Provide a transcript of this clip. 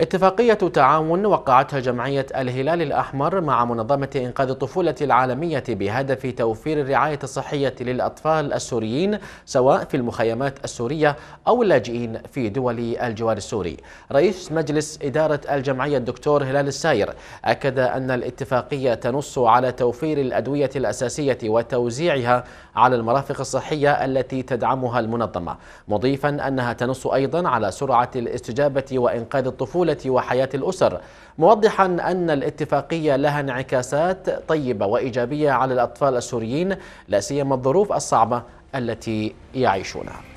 اتفاقية تعاون وقعتها جمعية الهلال الأحمر مع منظمة إنقاذ الطفولة العالمية بهدف توفير الرعاية الصحية للأطفال السوريين سواء في المخيمات السورية أو اللاجئين في دول الجوار السوري رئيس مجلس إدارة الجمعية الدكتور هلال الساير أكد أن الاتفاقية تنص على توفير الأدوية الأساسية وتوزيعها على المرافق الصحية التي تدعمها المنظمة مضيفا أنها تنص أيضا على سرعة الاستجابة وإنقاذ الطفولة الدولة وحياة الأسر موضحا أن الاتفاقية لها انعكاسات طيبة وإيجابية على الأطفال السوريين لا سيما الظروف الصعبة التي يعيشونها